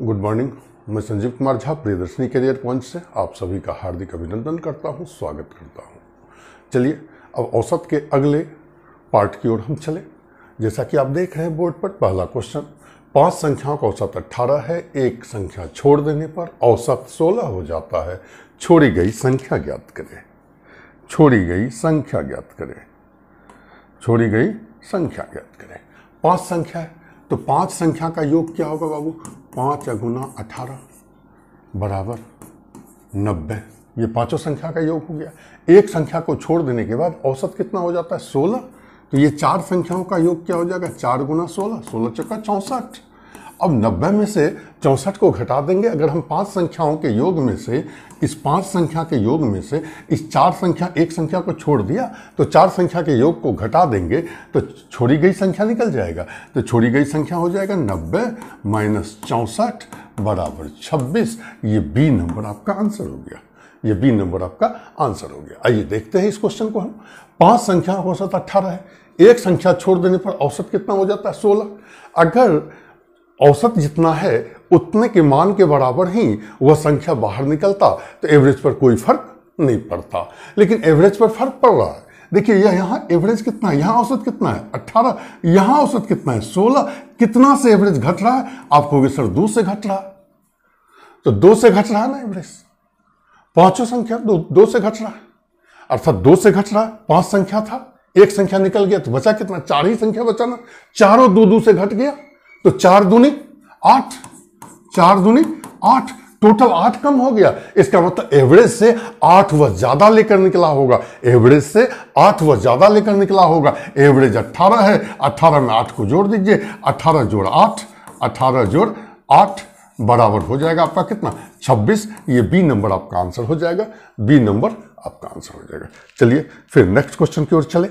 good morning मैं Sanjeev Kumar Jha Priyadarshini career point से आप सभी का हार्दिक अभिनंदन करता हूँ स्वागत करता हूँ चलिए अब औसत के अगले पार्ट की ओर हम चले जैसा कि आप देख रहे हैं बोर्ड पर पहला क्वेश्चन पांच संख्याओं का औसत अट्ठारह है एक संख्या छोड़ देने पर औसत सोलह हो जाता है छोड़ी गई संख्या ज्ञात करें छोड़ी गई संख्या ज्ञात करें छोड़ी गई संख्या ज्ञात करें पांच संख्या है तो पाँच संख्या का योग क्या होगा बाबू पाँच अगुना अठारह बराबर नब्बे ये पांचों संख्या का योग हो गया एक संख्या को छोड़ देने के बाद औसत कितना हो जाता है सोलह तो ये चार संख्याओं का योग क्या हो जाएगा चार गुना सोलह सोलह चक्का चौंसठ अब नब्बे में से चौंसठ को घटा देंगे अगर हम पांच संख्याओं के योग में से इस पांच संख्या के योग में से इस चार संख्या एक संख्या को छोड़ दिया तो चार संख्या के योग को घटा देंगे तो छोड़ी गई संख्या निकल जाएगा तो छोड़ी गई संख्या हो जाएगा नब्बे माइनस चौंसठ बराबर छब्बीस ये बी नंबर आपका आंसर हो गया ये बी नंबर आपका आंसर हो गया आइए देखते हैं इस क्वेश्चन को हम पांच संख्या औसत अट्ठारह है एक संख्या छोड़ देने पर औसत कितना हो जाता है सोलह अगर औसत जितना है उतने के मान के बराबर ही वह संख्या बाहर निकलता तो एवरेज पर कोई फर्क नहीं पड़ता लेकिन एवरेज पर फर्क पड़ रहा है देखिए यह यहाँ एवरेज कितना है यहाँ औसत कितना है अट्ठारह यहाँ औसत कितना है सोलह कितना से एवरेज घट रहा है आप कहोगे सर दो से घट रहा है तो दो से घट रहा है ना एवरेज पांचों संख्या दो, दो से घट रहा है अर्थात दो से घट रहा है पांच संख्या था एक संख्या निकल गया तो बचा कितना चार ही संख्या बचाना चारों दो दो से घट गया तो चार दूनी आठ चार दूनी आठ टोटल आठ कम हो गया इसका मतलब एवरेज से आठ व ज्यादा लेकर निकला होगा एवरेज से आठ व ज्यादा लेकर निकला होगा एवरेज अट्ठारह है अट्ठारह में आठ को जोड़ दीजिए अट्ठारह जोड़ आठ अट्ठारह जोड़ आठ बराबर हो जाएगा आपका कितना छब्बीस ये बी नंबर आपका आंसर हो जाएगा बी नंबर आपका आंसर हो जाएगा चलिए फिर नेक्स्ट क्वेश्चन की ओर चले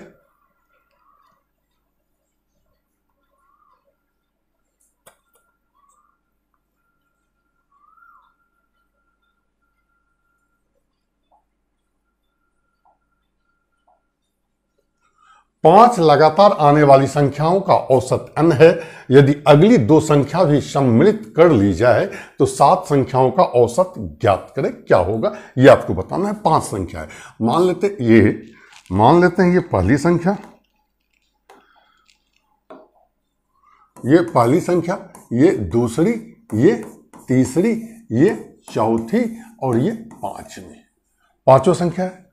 पांच लगातार आने वाली संख्याओं का औसत n है यदि अगली दो संख्या भी सम्मिलित कर ली जाए तो सात संख्याओं का औसत ज्ञात करें क्या होगा ये आपको बताना है पांच संख्या है मान लेते ये मान लेते हैं ये पहली संख्या ये पहली संख्या ये दूसरी ये तीसरी ये चौथी और ये पांचवी पांचों संख्या है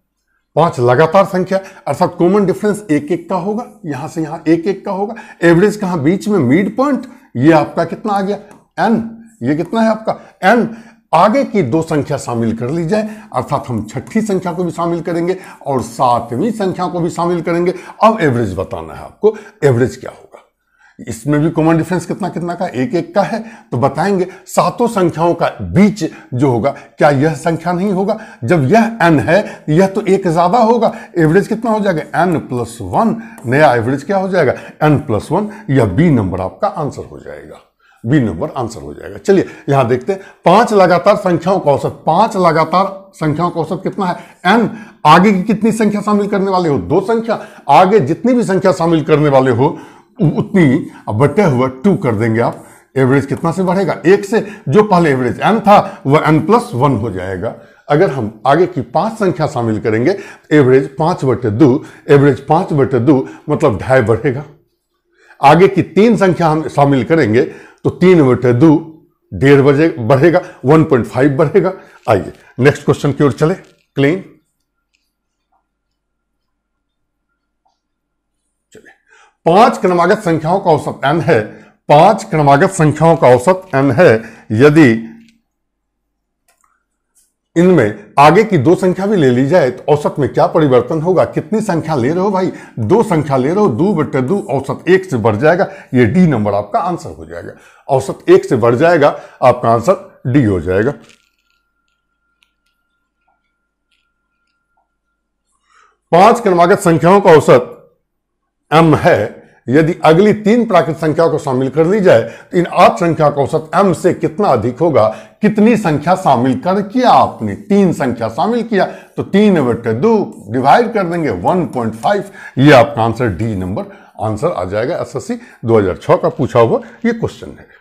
पांच लगातार संख्या अर्थात कॉमन डिफरेंस एक एक का होगा यहां से यहां एक एक का होगा एवरेज कहां बीच में मिड पॉइंट ये आपका कितना आ गया एन ये कितना है आपका एन आगे की दो संख्या शामिल कर ली जाए अर्थात हम छठी संख्या को भी शामिल करेंगे और सातवीं संख्या को भी शामिल करेंगे अब एवरेज बताना है आपको एवरेज क्या होगा इसमें भी कॉमन डिफरेंस कितना कितना का एक एक का है तो बताएंगे सातों संख्याओं का बीच जो होगा क्या यह संख्या नहीं होगा जब यह एन है यह तो एक ज़्यादा होगा एवरेज कितना हो जाएगा एन प्लस वन नया एवरेज क्या हो जाएगा एन प्लस वन या बी नंबर आपका आंसर हो जाएगा बी नंबर आंसर हो जाएगा चलिए यहां देखते हैं पांच लगातार संख्याओं का औसत पांच लगातार संख्याओं का औसत कितना है एन आगे की कितनी संख्या शामिल करने वाले हो दो संख्या आगे जितनी भी संख्या शामिल करने वाले हो उतनी बटे हुए टू कर देंगे आप एवरेज कितना से बढ़ेगा एक से जो पहले एवरेज एन था वह एन प्लस वन हो जाएगा अगर हम आगे की पांच संख्या शामिल करेंगे एवरेज पांच बटे दो एवरेज पांच बटे दो मतलब ढाई बढ़ेगा आगे की तीन संख्या हम शामिल करेंगे तो तीन बटे दो डेढ़ बजे बढ़ेगा वन पॉइंट फाइव बढ़ेगा आइए नेक्स्ट क्वेश्चन की ओर चले क्लीन पांच क्रमागत संख्याओं का औसत एन है पांच क्रमागत संख्याओं का औसत एन है यदि इनमें आगे की दो संख्या भी ले ली जाए तो औसत में क्या परिवर्तन होगा कितनी संख्या ले रहे हो भाई दो संख्या ले रहे हो दो बटे दो औसत एक से बढ़ जाएगा ये डी नंबर आपका आंसर हो जाएगा औसत एक से बढ़ जाएगा आपका आंसर डी हो जाएगा पांच क्रमागत संख्याओं का औसत एम है यदि अगली तीन प्राकृत संख्याओं को शामिल कर ली जाए तो इन आठ संख्या का औसत एम से कितना अधिक होगा कितनी संख्या शामिल कर किया आपने तीन संख्या शामिल किया तो तीन बटे दो डिवाइड कर देंगे 1.5 ये आपका आंसर डी नंबर आंसर आ जाएगा एसएससी 2006 का पूछा हुआ ये क्वेश्चन है